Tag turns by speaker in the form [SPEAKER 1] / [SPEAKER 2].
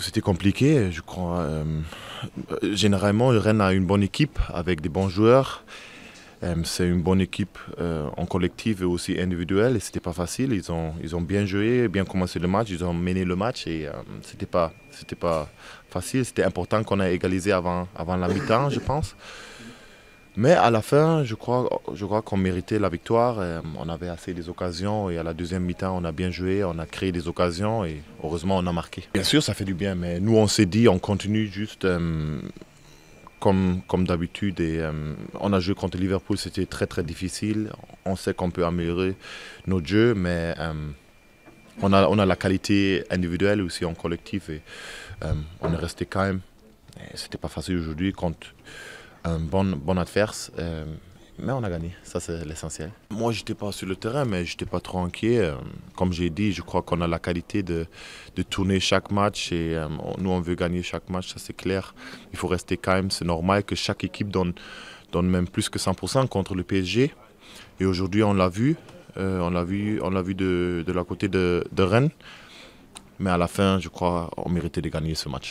[SPEAKER 1] C'était compliqué, je crois. Euh, généralement, Rennes a une bonne équipe avec des bons joueurs. Euh, c'est une bonne équipe euh, en collective et aussi individuelle. Et c'était pas facile. Ils ont, ils ont bien joué, bien commencé le match, ils ont mené le match et c'était pas, pas facile. C'était important qu'on ait égalisé avant, avant la mi-temps, je pense. Mais à la fin, je crois, je crois qu'on méritait la victoire. Euh, on avait assez des occasions et à la deuxième mi-temps, on a bien joué, on a créé des occasions et heureusement, on a marqué. Bien sûr, ça fait du bien, mais nous, on s'est dit, on continue juste euh, comme, comme d'habitude. Et euh, on a joué contre Liverpool, c'était très très difficile. On sait qu'on peut améliorer nos jeux, mais on, a, on a la qualité individuelle aussi en collectif et on est resté calme. C'était pas facile aujourd'hui contre un bon, adversaire, adverse. Euh, mais on a gagné, ça c'est l'essentiel. Moi, j'étais pas sur le terrain, mais j'étais pas trop inquiet. Euh, comme j'ai dit, je crois qu'on a la qualité de, de, tourner chaque match et euh, nous, on veut gagner chaque match, ça c'est clair. Il faut rester calme, c'est normal que chaque équipe donne, donne même plus que 100% contre le PSG. Et aujourd'hui, on l'a vu, on l'a vu, on l'a vu de, de, la côté de, de Rennes. Mais à la fin, je crois, on méritait de gagner ce match.